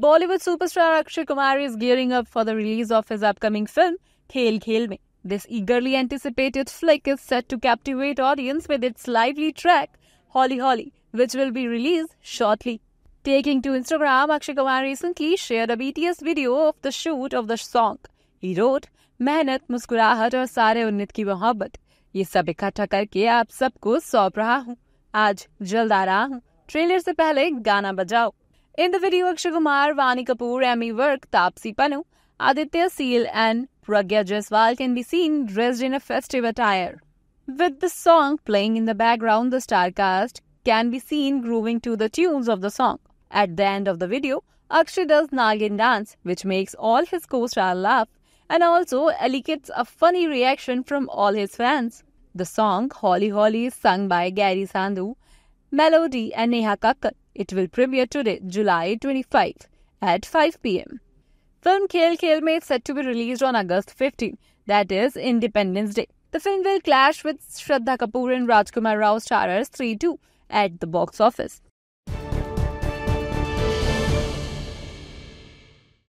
Bollywood superstar Akshay Kumar is gearing up for the release of his upcoming film Khel Khel Mein this eagerly anticipated flick is set to captivate audience with its lively track Holly Holly, which will be released shortly. Taking to Instagram, Akshay Kumar recently shared a BTS video of the shoot of the song. He wrote, मेहनत मुस्कुराहट और सारे उन्नत की मोहब्बत ये सब इकट्ठा करके आप सबको सौंप रहा हूँ आज जल्द आ रहा हूँ ट्रेलर से पहले गाना बजाओ In the video, Akshay Kumar, Vani Kapoor, Emmy Work, Tapsi Panu, Aditya Seal, and Pragya Jaiswal can be seen dressed in a festive attire. With the song playing in the background, the star cast can be seen grooving to the tunes of the song. At the end of the video, Akshay does Nagin dance, which makes all his co stars laugh and also elicits a funny reaction from all his fans. The song Holly Holly is sung by Gary Sandhu, Melody and Neha Kakkar. It will premiere today, July 25 at 5 pm. Film Kail Khel Mein is set to be released on August 15, that is Independence Day. The film will clash with Shraddha Kapoor and Rajkumar Rao starrers 3-2 at the box office.